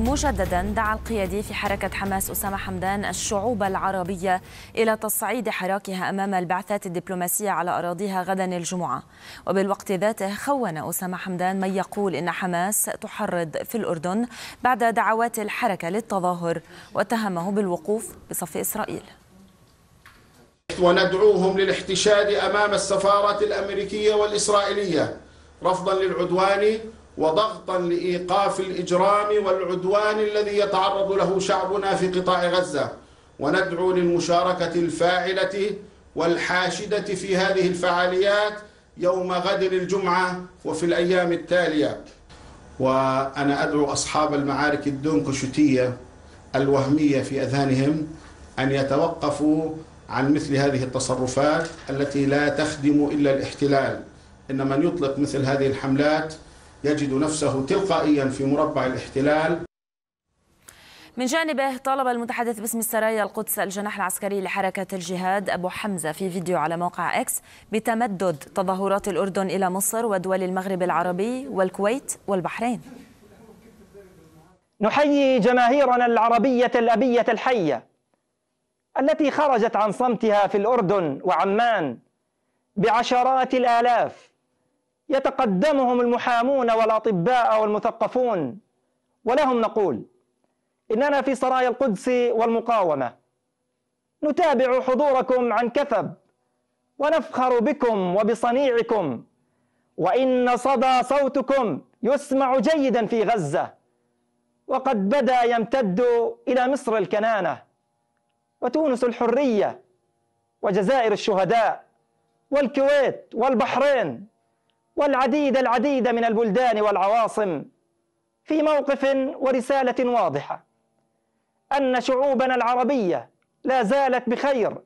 مجددا دعا القيادي في حركة حماس أسامة حمدان الشعوب العربية إلى تصعيد حراكها أمام البعثات الدبلوماسية على أراضيها غدا الجمعة وبالوقت ذاته خون أسامة حمدان من يقول إن حماس تحرض في الأردن بعد دعوات الحركة للتظاهر واتهمه بالوقوف بصف إسرائيل وندعوهم للاحتشاد أمام السفارة الأمريكية والإسرائيلية رفضا للعدوان وضغطا لإيقاف الإجرام والعدوان الذي يتعرض له شعبنا في قطاع غزة وندعو للمشاركة الفاعلة والحاشدة في هذه الفعاليات يوم غد الجمعة وفي الأيام التالية وأنا أدعو أصحاب المعارك الدونكشوتية الوهمية في أذهانهم أن يتوقفوا عن مثل هذه التصرفات التي لا تخدم إلا الاحتلال إن من يطلق مثل هذه الحملات يجد نفسه تلقائيا في مربع الاحتلال من جانبه طالب المتحدث باسم السرايا القدس الجناح العسكري لحركة الجهاد أبو حمزة في فيديو على موقع إكس بتمدد تظاهرات الأردن إلى مصر ودول المغرب العربي والكويت والبحرين نحيي جماهيرنا العربية الأبية الحية التي خرجت عن صمتها في الأردن وعمان بعشرات الآلاف يتقدمهم المحامون والأطباء والمثقفون ولهم نقول إننا في سرايا القدس والمقاومة نتابع حضوركم عن كثب ونفخر بكم وبصنيعكم وإن صدى صوتكم يسمع جيدا في غزة وقد بدا يمتد إلى مصر الكنانة وتونس الحرية وجزائر الشهداء والكويت والبحرين والعديد العديد من البلدان والعواصم في موقف ورسالة واضحة أن شعوبنا العربية لا زالت بخير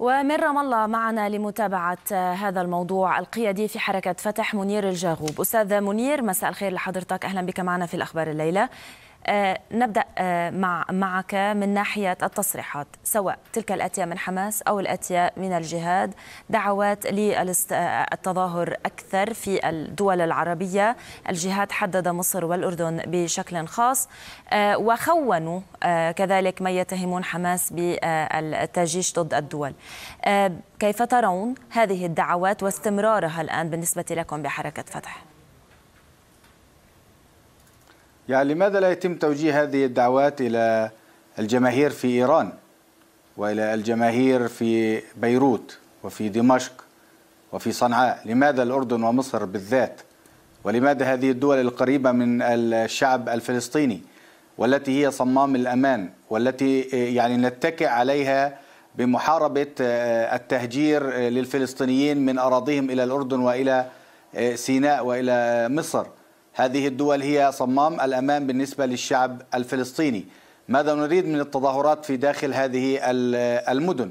ومن رام الله معنا لمتابعة هذا الموضوع القيادي في حركة فتح منير الجاغوب أستاذ منير مساء الخير لحضرتك أهلا بك معنا في الأخبار الليلة آه، نبدأ آه، مع معك من ناحية التصريحات سواء تلك الأتية من حماس أو الأتية من الجهاد دعوات للتظاهر آه، أكثر في الدول العربية الجهاد حدد مصر والأردن بشكل خاص وخونوا كذلك من يتهمون حماس بالتجيش ضد الدول كيف ترون هذه الدعوات واستمرارها الآن بالنسبة لكم بحركة فتح؟ يعني لماذا لا يتم توجيه هذه الدعوات إلى الجماهير في إيران وإلى الجماهير في بيروت وفي دمشق وفي صنعاء لماذا الأردن ومصر بالذات ولماذا هذه الدول القريبة من الشعب الفلسطيني والتي هي صمام الأمان والتي يعني نتكئ عليها بمحاربة التهجير للفلسطينيين من أراضيهم إلى الأردن وإلى سيناء وإلى مصر هذه الدول هي صمام الأمان بالنسبة للشعب الفلسطيني ماذا نريد من التظاهرات في داخل هذه المدن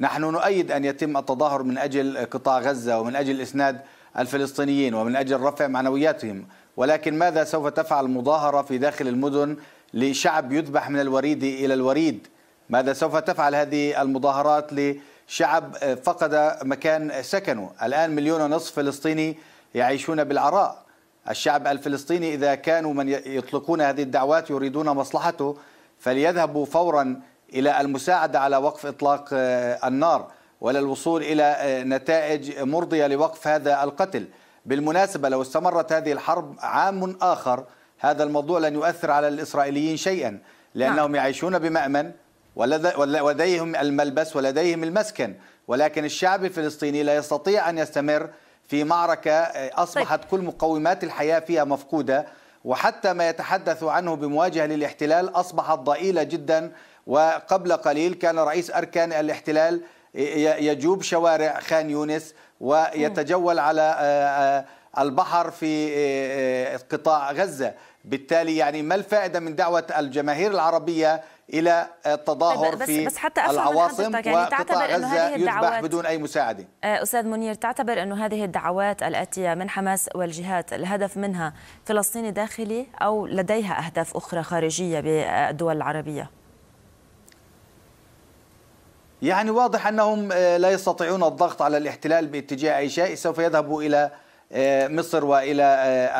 نحن نؤيد أن يتم التظاهر من أجل قطاع غزة ومن أجل إسناد الفلسطينيين ومن أجل رفع معنوياتهم ولكن ماذا سوف تفعل مظاهرة في داخل المدن لشعب يذبح من الوريد إلى الوريد ماذا سوف تفعل هذه المظاهرات لشعب فقد مكان سكنه الآن مليون ونصف فلسطيني يعيشون بالعراء الشعب الفلسطيني إذا كانوا من يطلقون هذه الدعوات يريدون مصلحته فليذهبوا فورا إلى المساعدة على وقف إطلاق آه، النار ولا الوصول إلى آه، نتائج مرضية لوقف هذا القتل بالمناسبة لو استمرت هذه الحرب عام آخر هذا الموضوع لن يؤثر على الإسرائيليين شيئا لأنهم نعم. يعيشون بمأمن ولديهم الملبس ولديهم المسكن ولكن الشعب الفلسطيني لا يستطيع أن يستمر في معركة آه، أصبحت طيب. كل مقومات الحياة فيها مفقودة وحتى ما يتحدث عنه بمواجهة للاحتلال أصبحت ضئيلة جدا وقبل قليل كان رئيس أركان الاحتلال يجوب شوارع خان يونس ويتجول على آه، آه، البحر في قطاع غزة بالتالي يعني ما الفائدة من دعوة الجماهير العربية إلى التظاهر في بس حتى العواصم يعني وقطاع غزة يذبح بدون أي مساعدة آه، أستاذ منير تعتبر انه هذه الدعوات الآتية من حماس والجهات الهدف منها فلسطيني داخلي أو لديها أهداف أخرى خارجية بالدول العربية؟ يعني واضح أنهم آه، لا يستطيعون الضغط على الاحتلال باتجاه أي شيء سوف يذهبوا إلى آه، مصر وإلى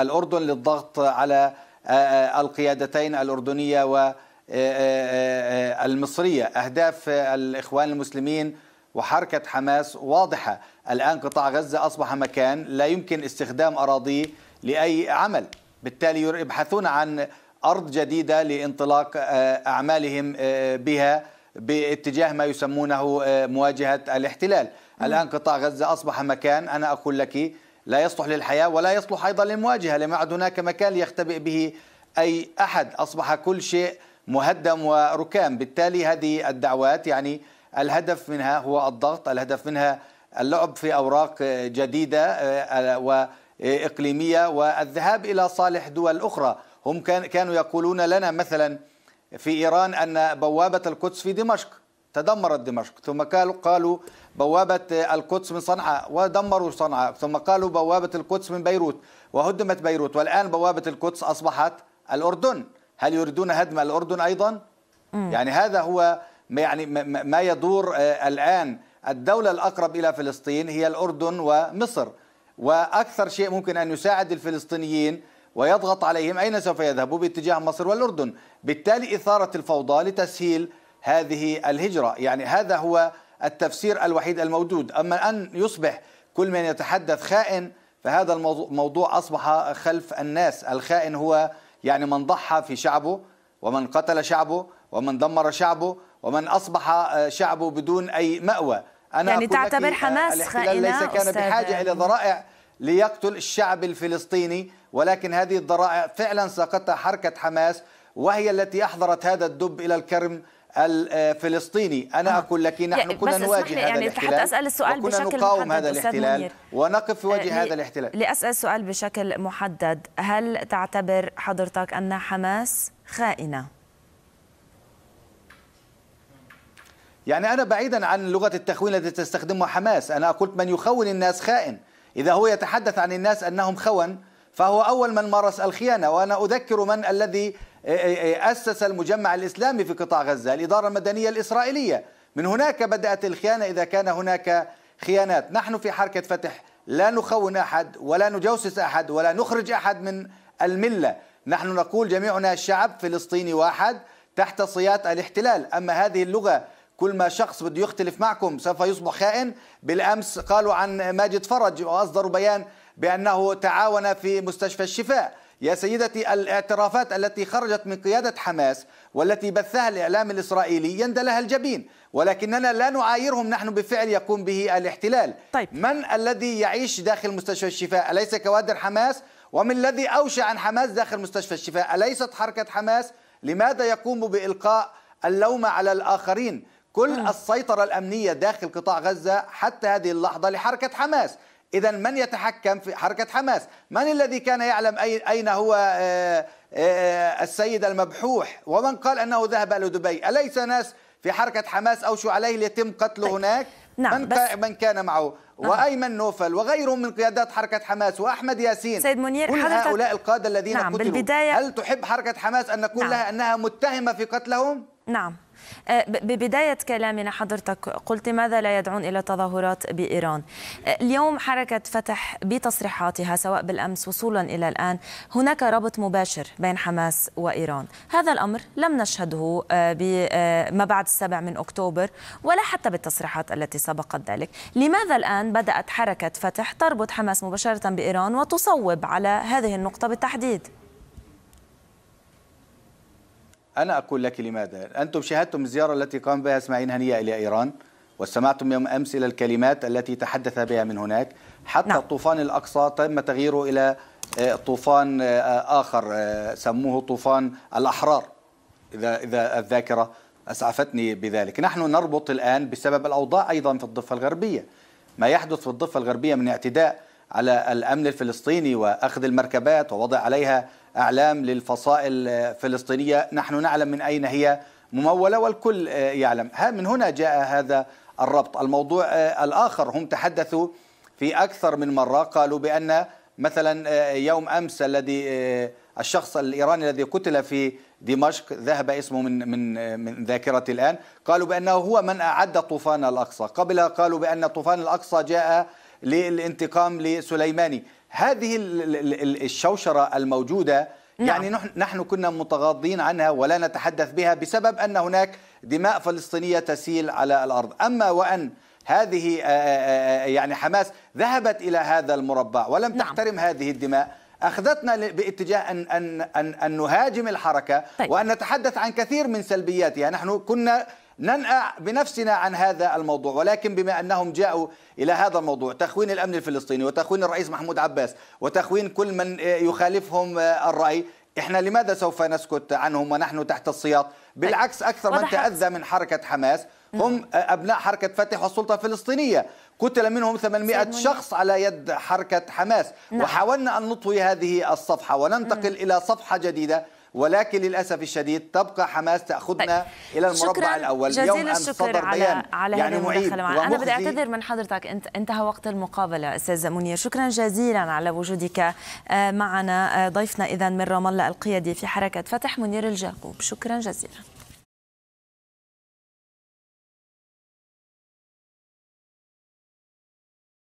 الأردن للضغط على القيادتين الأردنية والمصرية آه، آه، آه، أهداف الإخوان المسلمين وحركة حماس واضحة الآن قطاع غزة أصبح مكان لا يمكن استخدام أراضيه لأي عمل بالتالي يبحثون عن أرض جديدة لانطلاق أعمالهم بها باتجاه ما يسمونه مواجهة الاحتلال الآن قطاع غزة أصبح مكان أنا أقول لك لا يصلح للحياة ولا يصلح أيضا للمواجهة لم يعد هناك مكان يختبئ به أي أحد أصبح كل شيء مهدم وركام بالتالي هذه الدعوات يعني الهدف منها هو الضغط الهدف منها اللعب في أوراق جديدة آه، وإقليمية والذهاب إلى صالح دول أخرى هم كانوا يقولون لنا مثلا في إيران أن بوابة القدس في دمشق تدمرت دمشق ثم قالوا قالوا بوابة القدس من صنعاء ودمروا صنعاء ثم قالوا بوابة القدس من بيروت وهدمت بيروت والآن بوابة القدس أصبحت الأردن هل يريدون هدم الأردن أيضا؟ م. يعني هذا هو يعني ما يدور آه، الآن الدولة الأقرب إلى فلسطين هي الأردن ومصر وأكثر شيء ممكن أن يساعد الفلسطينيين ويضغط عليهم أين سوف يذهبوا باتجاه مصر والأردن بالتالي إثارة الفوضى لتسهيل هذه الهجرة يعني هذا هو التفسير الوحيد الموجود أما أن يصبح كل من يتحدث خائن فهذا الموضوع أصبح خلف الناس الخائن هو يعني من ضحى في شعبه ومن قتل شعبه ومن دمر شعبه ومن أصبح شعبه بدون أي مأوى أنا يعني تعتبر حماس خائنة ليس كان بحاجة إلى ذرائع ليقتل الشعب الفلسطيني ولكن هذه الذرائع فعلا ساقتها حركة حماس وهي التي أحضرت هذا الدب إلى الكرم الفلسطيني انا آه. اقول لك نحن كنا نواجه هذا يعني الاحتلال حتى اسال السؤال بشكل نقاوم هذا الاحتلال ونقف في وجه آه، هذا الاحتلال لاسال السؤال بشكل محدد هل تعتبر حضرتك ان حماس خائنه يعني انا بعيدا عن لغه التخوين التي تستخدمها حماس انا قلت من يخون الناس خائن اذا هو يتحدث عن الناس انهم خون فهو اول من مارس الخيانه وانا اذكر من الذي أسس المجمع الإسلامي في قطاع غزة الإدارة المدنية الإسرائيلية من هناك بدأت الخيانة إذا كان هناك خيانات نحن في حركة فتح لا نخون أحد ولا نجوسس أحد ولا نخرج أحد من الملة نحن نقول جميعنا شعب فلسطيني واحد تحت صيات الاحتلال أما هذه اللغة كل ما شخص بده يختلف معكم سوف يصبح خائن بالأمس قالوا عن ماجد فرج وأصدروا بيان بأنه تعاون في مستشفى الشفاء يا سيدتي الاعترافات التي خرجت من قيادة حماس والتي بثها الإعلام الإسرائيلي يندلها لها الجبين ولكننا لا نعايرهم نحن بفعل يقوم به الاحتلال طيب. من الذي يعيش داخل مستشفى الشفاء أليس كوادر حماس ومن الذي أوشى عن حماس داخل مستشفى الشفاء أليست حركة حماس لماذا يقوم بإلقاء اللوم على الآخرين كل السيطرة الأمنية داخل قطاع غزة حتى هذه اللحظة لحركة حماس إذا من يتحكم في حركة حماس من الذي كان يعلم أين هو آه، آه، السيد المبحوح ومن قال أنه ذهب لدبي أليس ناس في حركة حماس أوشوا عليه ليتم قتله طيب. هناك نعم من, بس من كان معه آه. وايمن نوفل وغيرهم من قيادات حركه حماس واحمد ياسين سيد منير كل هؤلاء القاده الذين نعم قتلوا بالبداية هل تحب حركه حماس ان نقول نعم. لها انها متهمه في قتلهم نعم أه، ببداية كلامنا حضرتك قلت ماذا لا يدعون إلى تظاهرات بإيران أه، اليوم حركة فتح بتصريحاتها سواء بالأمس وصولا إلى الآن هناك ربط مباشر بين حماس وإيران هذا الأمر لم نشهده أه، بما بعد السابع من أكتوبر ولا حتى بالتصريحات التي سبقت ذلك لماذا الآن بدأت حركة فتح تربط حماس مباشرة بإيران وتصوب على هذه النقطة بالتحديد أنا أقول لك لماذا أنتم شاهدتم الزيارة التي قام بها إسماعيل هنية إلى إيران واستمعتم يوم أمس إلى الكلمات التي تحدث بها من هناك حتى نعم. طوفان الأقصى تم تغييره إلى آه، طوفان آه، آخر آه، سموه طوفان الأحرار إذا, إذا الذاكرة أسعفتني بذلك نحن نربط الآن بسبب الأوضاع أيضا في الضفة الغربية ما يحدث في الضفة الغربية من اعتداء على الأمن الفلسطيني وأخذ المركبات ووضع عليها أعلام للفصائل الفلسطينية نحن نعلم من أين هي ممولة والكل يعلم من هنا جاء هذا الربط الموضوع الآخر هم تحدثوا في أكثر من مرة قالوا بأن مثلا يوم أمس الذي الشخص الإيراني الذي قتل في دمشق ذهب اسمه من من من ذاكرتي الآن قالوا بأنه هو من أعد طوفان الأقصى قبل قالوا بأن طوفان الأقصى جاء للانتقام لسليماني هذه الشوشرة الموجودة نعم. يعني نحن, نحن كنا متغاضين عنها ولا نتحدث بها بسبب أن هناك دماء فلسطينية تسيل على الأرض أما وأن هذه آه، آه، آه، يعني حماس ذهبت إلى هذا المربع ولم نعم. تحترم هذه الدماء اخذتنا باتجاه ان ان ان, أن نهاجم الحركه طيب. وان نتحدث عن كثير من سلبياتها، نحن كنا ننأى بنفسنا عن هذا الموضوع ولكن بما أنهم جاءوا إلى هذا الموضوع تخوين الأمن الفلسطيني وتخوين الرئيس محمود عباس وتخوين كل من يخالفهم الرأي احنا لماذا سوف نسكت عنهم ونحن تحت السياط بالعكس طيب، اكثر من تاذى من حركه حماس هم ابناء حركه فتح والسلطه الفلسطينيه قتل منهم 800 شخص على يد حركه حماس نعم. وحاولنا ان نطوي هذه الصفحه وننتقل الى صفحه جديده ولكن للاسف الشديد تبقى حماس تاخذنا طيب. الى المربع الاول يوم ان صدر على بيان على يعني معيب انا بدي اعتذر من حضرتك انت انتهى وقت المقابله استاذ منير شكرا جزيلا على وجودك آه، معنا آه، ضيفنا اذا من رام الله القيادي في حركه فتح منير الجاقوب شكرا جزيلا